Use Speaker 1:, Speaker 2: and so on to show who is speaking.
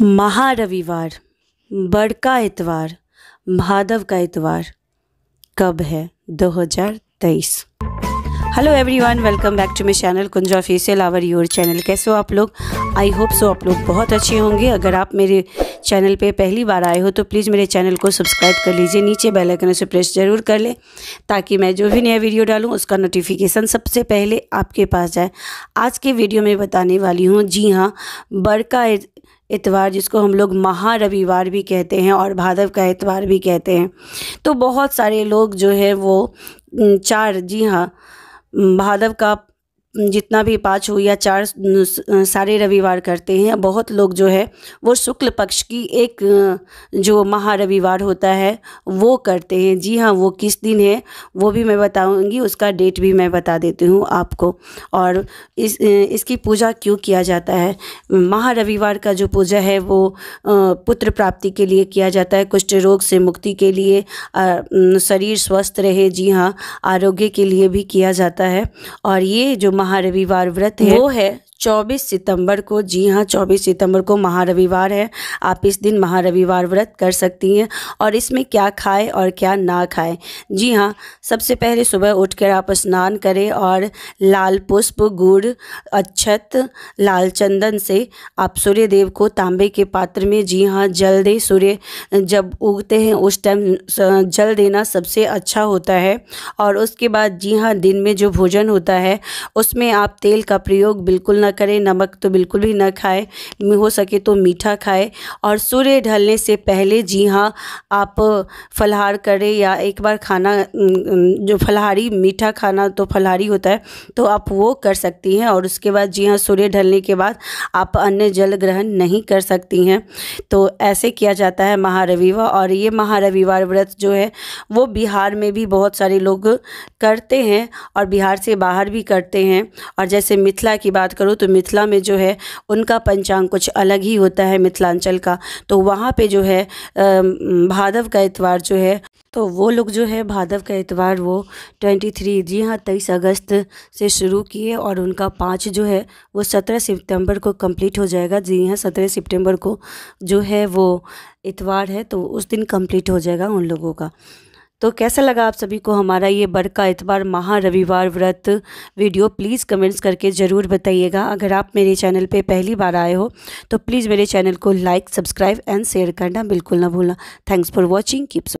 Speaker 1: महारविवार बड़का इतवार भादव का इतवार कब है 2023 hello everyone welcome back to my channel कुंजा फेसियल आवर योर चैनल कैसे हो आप लोग आई होप सो आप लोग बहुत अच्छे होंगे अगर आप मेरे चैनल पे पहली बार आए हो तो प्लीज़ मेरे चैनल को सब्सक्राइब कर लीजिए नीचे बेल आइकन उसे प्रेस जरूर कर लें ताकि मैं जो भी नया वीडियो डालूँ उसका नोटिफिकेशन सबसे पहले आपके पास जाए आज के वीडियो में बताने वाली हूँ जी हाँ बड़का इतवार जिसको हम लोग महा रविवार भी कहते हैं और भादव का इतवार भी कहते हैं तो बहुत सारे लोग जो है वो चार जी हाँ भादव का जितना भी पाँच हो या चार सारे रविवार करते हैं बहुत लोग जो है वो शुक्ल पक्ष की एक जो महारविवार होता है वो करते हैं जी हाँ वो किस दिन है वो भी मैं बताऊंगी उसका डेट भी मैं बता देती हूँ आपको और इस इसकी पूजा क्यों किया जाता है महारविवार का जो पूजा है वो पुत्र प्राप्ति के लिए किया जाता है कुष्ठ रोग से मुक्ति के लिए शरीर स्वस्थ रहे जी हाँ आरोग्य के लिए भी किया जाता है और ये जो महा महारविवार व्रत है वो है 24 सितंबर को जी हाँ 24 सितंबर को महारविवार है आप इस दिन महारविवार व्रत कर सकती हैं और इसमें क्या खाएं और क्या ना खाएं जी हाँ सबसे पहले सुबह उठकर आप स्नान करें और लाल पुष्प गुड़ अच्छत लाल चंदन से आप सूर्य देव को तांबे के पात्र में जी हाँ जल दें सूर्य जब उगते हैं उस टाइम जल देना सबसे अच्छा होता है और उसके बाद जी हाँ दिन में जो भोजन होता है उस इसमें आप तेल का प्रयोग बिल्कुल ना करें नमक तो बिल्कुल भी ना खाएं हो सके तो मीठा खाएं और सूर्य ढलने से पहले जी हाँ आप फलहार करें या एक बार खाना जो फलहारी मीठा खाना तो फलहारी होता है तो आप वो कर सकती हैं और उसके बाद जी हाँ सूर्य ढलने के बाद आप अन्य जल ग्रहण नहीं कर सकती हैं तो ऐसे किया जाता है महारविवार और ये महारविवार व्रत जो है वो बिहार में भी बहुत सारे लोग करते हैं और बिहार से बाहर भी करते हैं और जैसे मिथिला की बात करूँ तो मिथिला में जो है उनका पंचांग कुछ अलग ही होता है मिथिलांचल का तो वहाँ पे जो है भादव का इतवार जो है तो वो लोग जो है भादव का इतवार वो ट्वेंटी थ्री जी हाँ तेईस अगस्त से शुरू किए और उनका पाँच जो है वो सत्रह सितंबर को कंप्लीट हो जाएगा जी हाँ सत्रह सितंबर को जो है वो इतवार है तो उस दिन कंप्लीट हो जाएगा उन लोगों का तो कैसा लगा आप सभी को हमारा ये बरका इतवार महा रविवार व्रत वीडियो प्लीज़ कमेंट्स करके ज़रूर बताइएगा अगर आप मेरे चैनल पे पहली बार आए हो तो प्लीज़ मेरे चैनल को लाइक सब्सक्राइब एंड शेयर करना बिल्कुल ना भूलना थैंक्स फॉर वॉचिंग कीप्स